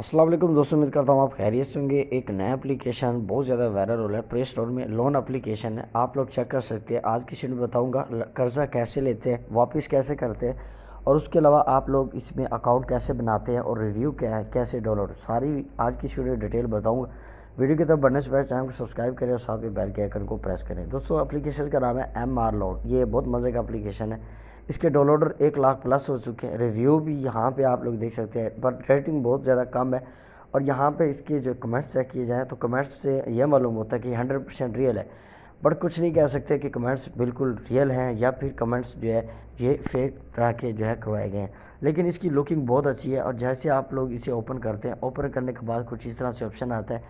असलम दोस्तों उम्मीद करता हूँ आप खैरियत से होंगे एक नया एप्लीकेशन बहुत ज़्यादा वायरल हो रहा है प्ले स्टोर में लोन एप्लीकेशन है आप लोग चेक कर सकते हैं आज की सीट में बताऊँगा कर्ज़ा कैसे लेते हैं वापस कैसे करते हैं और उसके अलावा आप लोग इसमें अकाउंट कैसे बनाते हैं और रिव्यू क्या है कैसे डाउनलोड सारी आज की में डिटेल बताऊँगा वीडियो की तरफ बढ़ने से पहले चैनल को सब्सक्राइब करें और साथ में बेल के आइकन को प्रेस करें दोस्तों एप्लीकेशन का नाम है एम आर लॉट ये बहुत मज़े का एप्लीकेशन है इसके डाउनलोडर एक लाख प्लस हो चुके हैं रिव्यू भी यहाँ पर आप लोग देख सकते हैं बट रेटिंग बहुत ज़्यादा कम है और यहाँ पर इसके जो कमेंट्स चेक किए जाएँ तो कमेंट्स से यह मालूम होता है कि हंड्रेड परसेंट रियल है बट कुछ नहीं कह सकते कि कमेंट्स बिल्कुल रियल हैं या फिर कमेंट्स जो है ये फेक तरह के जो है करवाए गए हैं लेकिन इसकी लुकिंग बहुत अच्छी है और जैसे आप लोग इसे ओपन करते हैं ओपन करने के बाद कुछ इस तरह से ऑप्शन आता है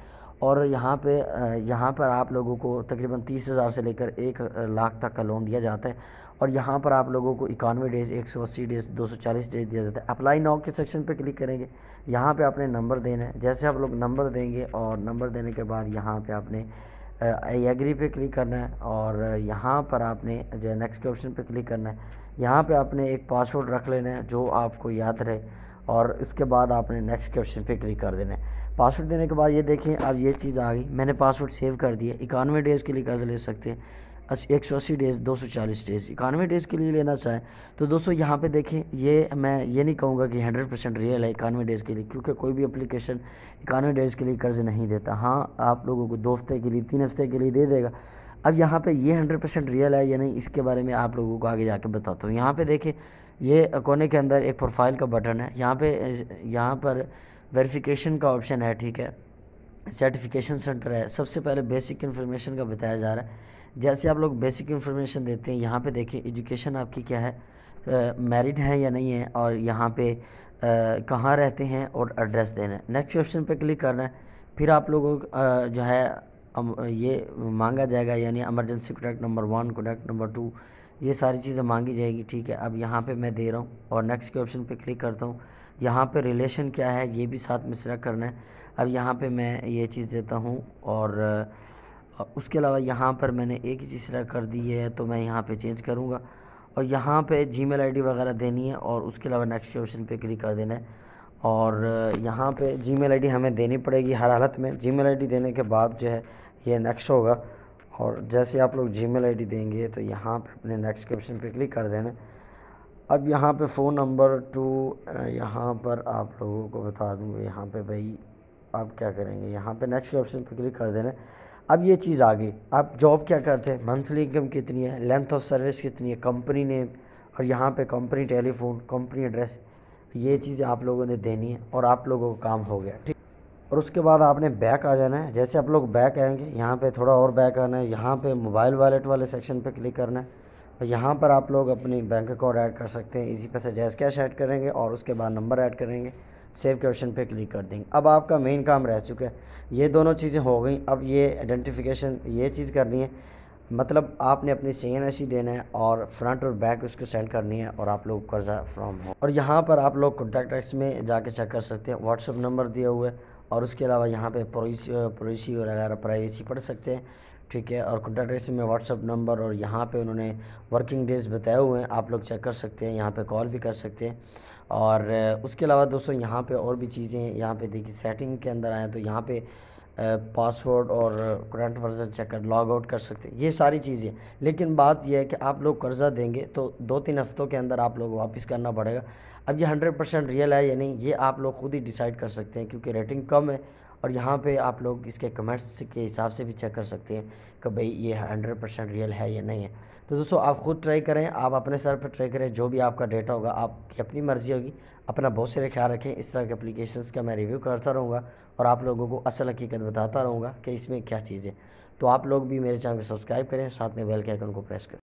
और यहाँ पे यहाँ पर आप लोगों को तकरीबन तीस हज़ार से लेकर एक लाख तक का लोन दिया जाता है और यहाँ पर आप लोगों को इक्यानवे डेज़ एक सौ अस्सी डेज़ दो सौ चालीस डेज़ दिया जाता है अप्लाई नाउ के सेक्शन पे क्लिक करेंगे यहाँ पे आपने नंबर देना है जैसे आप लोग नंबर देंगे और नंबर देने के बाद यहाँ पे आपने एग्री पे क्लिक करना है और यहाँ पर आपने जो है नेक्स्ट के ऑप्शन पे क्लिक करना है यहाँ पे आपने एक पासवर्ड रख लेना है जो आपको याद रहे और इसके बाद आपने नेक्स्ट के ऑप्शन पे क्लिक कर देना है पासवर्ड देने के बाद ये देखें अब ये चीज़ आ गई मैंने पासवर्ड सेव कर दिया इक्यानवे डेज़ के लिए कर्ज़ ले सकते हैं एक सौ अस्सी डेज़ दो सौ चालीस डेज़ इक्यानवे डेज़ के लिए लेना चाहें तो दोस्तों यहाँ पे देखें ये मैं ये नहीं कहूँगा कि हंड्रेड परसेंट रियल है इक्यानवे डेज़ के लिए क्योंकि कोई भी अप्लीकेशन इक्यानवे डेज़ के लिए कर्ज़ नहीं देता हाँ आप लोगों को दो हफ्ते के लिए तीन हफ्ते के लिए दे देगा अब यहाँ पर ये हंड्रेड परसेंट रियल है या नहीं इसके बारे में आप लोगों को आगे जाके बताता हूँ यहाँ पर देखें ये कोने के अंदर एक प्रोफाइल का बटन है यहाँ पर यहाँ पर वेरिफिकेशन का ऑप्शन है ठीक है सर्टिफिकेशन सेंटर है सबसे पहले बेसिक इन्फॉर्मेशन का बताया जा रहा है जैसे आप लोग बेसिक इन्फॉर्मेशन देते हैं यहाँ पे देखें एजुकेशन आपकी क्या है मैरिड है या नहीं है और यहाँ पे कहाँ रहते हैं और एड्रेस देना है नेक्स्ट ऑप्शन पे क्लिक करना है फिर आप लोगों को जो है ये मांगा जाएगा यानी emergency contact number one contact number two ये सारी चीज़ें मांगी जाएगी ठीक है अब यहाँ पे मैं दे रहा हूँ और नेक्स्ट के ऑप्शन पे क्लिक करता हूँ यहाँ पे रिलेशन क्या है ये भी साथ में सिलेक्ट करना है अब यहाँ पे मैं ये चीज़ देता हूँ और और उसके अलावा यहाँ पर मैंने एक ही चीज़ सिलेक्ट कर दी है तो मैं यहाँ पे चेंज करूँगा और यहाँ पे जीमेल आईडी वगैरह देनी है और उसके अलावा नेक्स्ट के ऑप्शन पे क्लिक कर देना है और यहाँ पे जीमेल आईडी हमें देनी पड़ेगी हर हालत में जीमेल आईडी देने के बाद जो है ये नेक्स्ट होगा और जैसे आप लोग आई डी देंगे तो यहाँ पर अपने नेक्स्ट के ऑप्शन पर क्लिक कर देना अब यहाँ पर फ़ोन नंबर टू यहाँ पर आप लोगों को बता दूँगा यहाँ पर भाई आप क्या करेंगे यहाँ पर नेक्स्ट के ऑप्शन पर क्लिक कर देना अब ये चीज़ आ गई आप जॉब क्या करते हैं मंथली इनकम कितनी है लेंथ ऑफ सर्विस कितनी है कंपनी नेम और यहाँ पे कंपनी टेलीफोन कंपनी एड्रेस ये चीज़ें आप लोगों ने देनी है और आप लोगों का काम हो गया ठीक और उसके बाद आपने बैक आ जाना है जैसे आप लोग बैक आएंगे यहाँ पे थोड़ा और बैक आना है यहाँ पे मोबाइल वॉलेट वाले सेक्शन पे क्लिक करना है और यहाँ पर आप लोग अपने बैंक अकाउंट ऐड कर सकते हैं इसी पैसे जैस कैश ऐड करेंगे और उसके बाद नंबर ऐड करेंगे सेव क्वेश्चन पे क्लिक कर देंगे अब आपका मेन काम रह चुका है ये दोनों चीज़ें हो गई अब ये आइडेंटिफिकेशन ये चीज़ करनी है मतलब आपने अपनी सी एन देना है और फ्रंट और बैक उसको सेंड करनी है और आप लोग कर्जा फ्रॉम हो और यहाँ पर आप लोग कॉन्टैक्ट एक्स में जाके चेक कर सकते हैं व्हाट्सअप नंबर दिया हुआ है और उसके अलावा यहाँ पे पड़ोसी पड़ोसी वगैरह प्राइवेसी पढ़ सकते हैं ठीक है और कॉन्टैक्ट रेसिंग में व्हाट्सअप नंबर और यहाँ पे उन्होंने वर्किंग डेज बताए हुए हैं आप लोग चेक कर सकते हैं यहाँ पे कॉल भी कर सकते हैं और उसके अलावा दोस्तों यहाँ पे और भी चीज़ें यहाँ पे देखिए सेटिंग के अंदर आए तो यहाँ पे पासवर्ड और करंट वर्जन चेक कर लॉग आउट कर सकते हैं ये सारी चीज़ें लेकिन बात यह है कि आप लोग कर्ज़ा देंगे तो दो तीन हफ़्तों के अंदर आप लोग वापस करना पड़ेगा अब ये हंड्रेड परसेंट रियल है या नहीं ये आप लोग खुद ही डिसाइड कर सकते हैं क्योंकि रेटिंग कम है और यहाँ पे आप लोग इसके कमेंट्स के हिसाब से भी चेक कर सकते हैं कि भाई ये हंड्रेड परसेंट रियल है या नहीं है तो दोस्तों आप ख़ुद ट्राई करें आप अपने सर पर ट्राई करें जो भी आपका डेटा होगा आपकी अपनी मर्ज़ी होगी अपना बहुत सारे ख्याल रखें इस तरह के अप्लीकेशंस का मैं रिव्यू करता रहूँगा और आप लोगों को असल हकीकत बताता रहूँगा कि इसमें क्या चीज़ें तो आप लोग भी मेरे चैनल को सब्सक्राइब करें साथ में बेल के आइकन को प्रेस करें